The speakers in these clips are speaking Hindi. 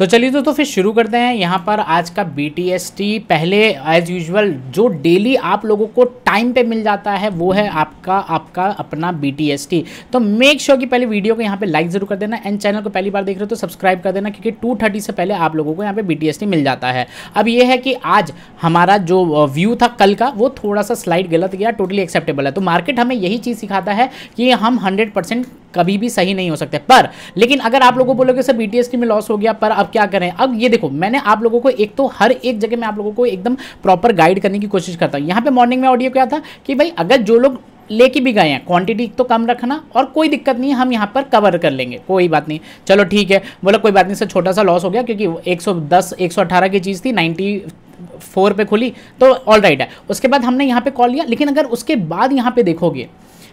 तो चलिए दोस्तों तो फिर शुरू करते हैं यहाँ पर आज का बी पहले एज यूजल जो डेली आप लोगों को टाइम पे मिल जाता है वो है आपका आपका अपना बी तो मेक श्योर sure कि पहले वीडियो को यहाँ पे लाइक जरूर कर देना एंड चैनल को पहली बार देख रहे हो तो सब्सक्राइब कर देना क्योंकि टू से पहले आप लोगों को यहाँ पे बी मिल जाता है अब ये है कि आज हमारा जो व्यू था कल का वो थोड़ा सा स्लाइड गलत गया टोटली एक्सेप्टेबल है तो मार्केट हमें यही चीज़ सिखाता है कि हम हंड्रेड कभी भी सही नहीं हो सकते पर लेकिन अगर आप लोगों बोलोगे सर बीटीएसटी में लॉस हो गया पर अब क्या करें अब ये देखो मैंने आप लोगों को एक तो हर एक जगह में आप लोगों को एकदम प्रॉपर गाइड करने की कोशिश करता हूँ यहाँ पे मॉर्निंग में ऑडियो क्या था कि भाई अगर जो लोग लेके भी गए हैं क्वांटिटी तो कम रखना और कोई दिक्कत नहीं हम यहाँ पर कवर कर लेंगे कोई बात नहीं चलो ठीक है बोला कोई बात नहीं सर छोटा सा लॉस हो गया क्योंकि 110 118 की चीज़ थी 90 फोर पे खुली तो ऑल राइट है उसके बाद हमने यहाँ पे कॉल लिया लेकिन अगर उसके बाद यहाँ पे देखोगे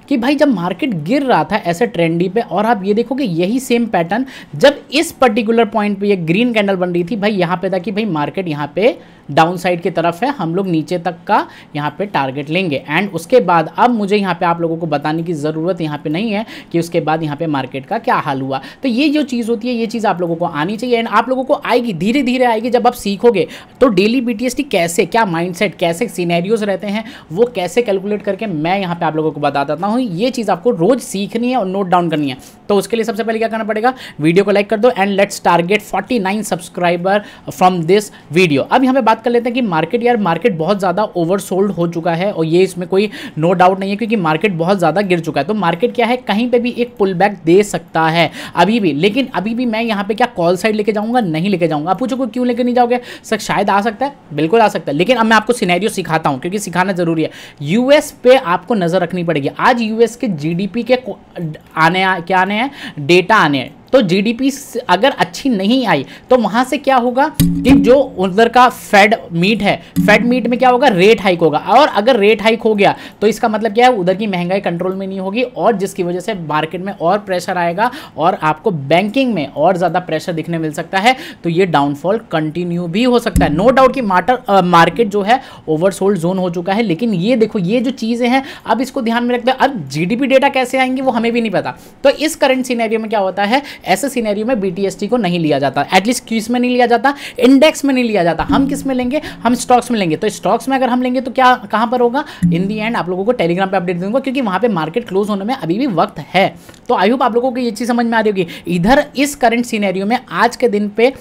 कि भाई जब मार्केट गिर रहा था ऐसे ट्रेंडी पे और आप ये देखो कि यही सेम पैटर्न जब इस पर्टिकुलर पॉइंट पे ये ग्रीन कैंडल बन रही थी भाई यहाँ पे था कि भाई मार्केट यहाँ पे डाउन साइड की तरफ है हम लोग नीचे तक का यहाँ पे टारगेट लेंगे एंड उसके बाद अब मुझे यहाँ पे आप लोगों को बताने की ज़रूरत यहाँ पे नहीं है कि उसके बाद यहाँ पे मार्केट का क्या हाल हुआ तो ये जो चीज़ होती है ये चीज़ आप लोगों को आनी चाहिए एंड आप लोगों को आएगी धीरे धीरे आएगी जब आप सीखोगे तो डेली बी कैसे क्या माइंड कैसे सीनेरियोज रहते हैं वो कैसे कैलकुलेट करके मैं यहाँ पे आप लोगों को बता देता हूँ हूँ ये चीज़ आपको रोज़ सीखनी है और नोट डाउन करनी है तो उसके लिए सबसे पहले क्या करना पड़ेगा वीडियो को लाइक कर दो and let's target 49 subscriber from this video अब यहाँ पे बात कर लेते हैं कि मार्केट यार मार्केट बहुत ज़्यादा ओवरसोल्ड हो चुका है और ये इसमें कोई नो डाउट नहीं है क्योंकि मार्केट बहुत ज़्यादा गिर चुका है तो मार्केट क्या है कहीं पर भी एक पुल दे सकता है अभी भी लेकिन अभी भी मैं यहाँ पर क्या कॉल साइड लेके जाऊँगा नहीं लेके जाऊँगा आप पूछोगे क्यों लेके नहीं जाओगे सर शायद आ सकता है बिल्कुल आ सकता है लेकिन अब मैं आपको सिनेरियो सिखाता हूँ क्योंकि सिखाना ज़रूरी है यूएस पे आपको नज़र रखनी पड़ेगी आज यूएस के जीडीपी के आने क्या आने हैं डेटा आने तो जीडीपी अगर अच्छी नहीं आई तो वहां से क्या होगा कि जो उधर का फेड मीट है फेड मीट में क्या होगा रेट हाइक होगा और अगर रेट हाइक हो गया तो इसका मतलब क्या है उधर की महंगाई कंट्रोल में नहीं होगी और जिसकी वजह से मार्केट में और प्रेशर आएगा और आपको बैंकिंग में और ज़्यादा प्रेशर दिखने मिल सकता है तो ये डाउनफॉल कंटिन्यू भी हो सकता है नो डाउट कि मार्टर मार्केट जो है ओवरसोल्ड जोन हो चुका है लेकिन ये देखो ये जो चीज़ें हैं अब इसको ध्यान में रखते हैं अब जीडीपी डेटा कैसे आएंगे वो हमें भी नहीं पता तो इस करंट सीनेरियो में क्या होता है ऐसे सीनेरियो में बी को नहीं लिया जाता एटलीस्ट किस में नहीं लिया जाता इंडेक्स में नहीं लिया जाता हम किस में लेंगे हम स्टॉक्स में लेंगे तो स्टॉक्स में अगर हम लेंगे तो क्या कहां पर होगा इन दी एंड आप लोगों को टेलीग्राम पर अपडेट दूंगा क्योंकि वहां पर मार्केट क्लोज होने में अभी भी वक्त है तो आई होप आप लोगों को ये चीज़ समझ में आ रही होगी इधर इस करंट सीनेरियो में आज के दिन पे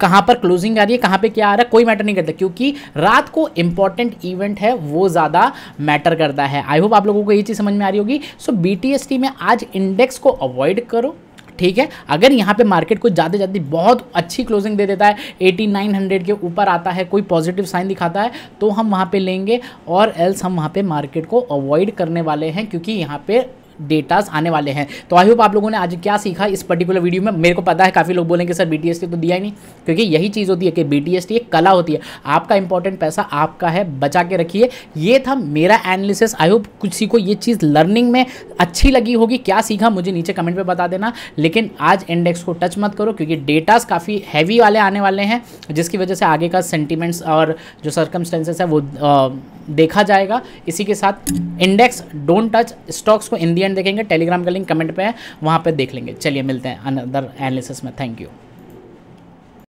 कहां पर क्लोजिंग आ रही है कहां पे क्या आ रहा है कोई मैटर नहीं करता क्योंकि रात को इंपॉर्टेंट इवेंट है वो ज़्यादा मैटर करता है आई होप आप लोगों को ये चीज़ समझ में आ रही होगी सो बी में आज इंडेक्स को अवॉइड करो ठीक है अगर यहाँ पे मार्केट को ज़्यादा ज़्यादा बहुत अच्छी क्लोजिंग दे देता है एटी नाइन हंड्रेड के ऊपर आता है कोई पॉजिटिव साइन दिखाता है तो हम वहाँ पर लेंगे और एल्स हम वहाँ पर मार्केट को अवॉइड करने वाले हैं क्योंकि यहाँ पे डेटास आने वाले हैं तो आई होप आप लोगों ने आज क्या सीखा इस पर्टिकुलर वीडियो में मेरे को पता है काफ़ी लोग बोलेंगे सर बी तो दिया ही नहीं क्योंकि यही चीज़ होती है कि बी टी एक कला होती है आपका इंपॉर्टेंट पैसा आपका है बचा के रखिए ये था मेरा एनालिसिस आई होप किसी को ये चीज़ लर्निंग में अच्छी लगी होगी क्या सीखा मुझे नीचे कमेंट में बता देना लेकिन आज इंडेक्स को टच मत करो क्योंकि डेटास काफ़ी हैवी वाले आने वाले हैं जिसकी वजह से आगे का सेंटिमेंट्स और जो सर्कमस्टेंसेस है वो देखा जाएगा इसी के साथ इंडेक्स डोंट टच स्टॉक्स को इंडिया एंड देखेंगे टेलीग्राम का लिंक कमेंट पर है वहाँ पर देख लेंगे चलिए मिलते हैं अनदर एनालिसिस में थैंक यू